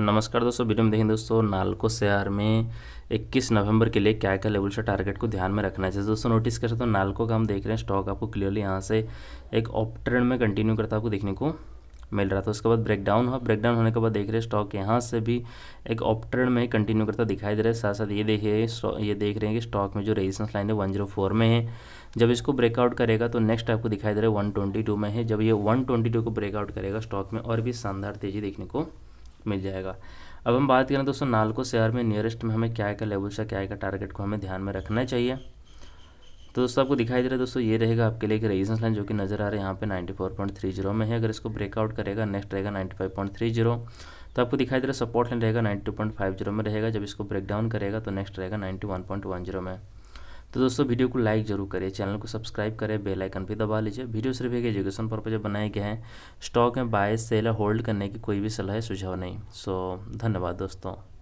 नमस्कार दोस्तों वीडियो में देखें दोस्तों नालको शेयर में 21 नवंबर के लिए क्या क्या लेवल से टारगेट को ध्यान में रखना चाहिए दोस्तों नोटिस कर सकते हो तो नालको का हम देख रहे हैं स्टॉक आपको क्लियरली यहाँ से एक ऑप ट्रेंड में कंटिन्यू करता आपको देखने को मिल रहा था उसके बाद ब्रेकडाउन हुआ ब्रेकडाउन होने के बाद देख रहे हैं स्टॉक यहाँ से भी एक ऑप ट्रेंड में कंटिन्यू करता दिखाई दे रहा है साथ साथ ये देखिए ये देख रहे हैं कि स्टॉक में जो रेजिस्टेंस लाइन है वन जीरो फोर में है जब इसको ब्रेकआउट करेगा तो नेक्स्ट आपको दिखाई दे रहा है वन ट्वेंटी टू में है जब ये वन ट्वेंटी टू को ब्रेकआउट करेगा स्टॉक में और भी शानदार तेज़ी देखने को मिल जाएगा अब हम बात करें दोस्तों नालको शेयर में नियरेस्ट में हमें क्या क्या लेवल से क्या क्या टारगेट को हमें ध्यान में रखना चाहिए तो दोस्तों आपको दिखाई दे रहा है दोस्तों ये रहेगा आपके लिए एक रेजिस्टेंस लाइन जो कि नज़र आ रहा है यहाँ पे 94.30 में है अगर इसको ब्रेकआउट करेगा नेक्स्ट रहेगा 95.30 तो आपको दिखाई दे रहा है सपोर्ट लाइन रहेगा 92.50 में रहेगा जब इसको ब्रेकडाउन करेगा तो नेक्स्ट रहेगा 91.10 में तो दोस्तों वीडियो को लाइक जरूर करें चैनल को सब्सक्राइब करें बेल आइकन भी दबा लीजिए वीडियो सिर्फ एक एजुकेशन पर्पज बनाए गए हैं स्टॉक में बाय सेल होल्ड करने की कोई भी सलाह सुझाव नहीं सो धन्यवाद दोस्तों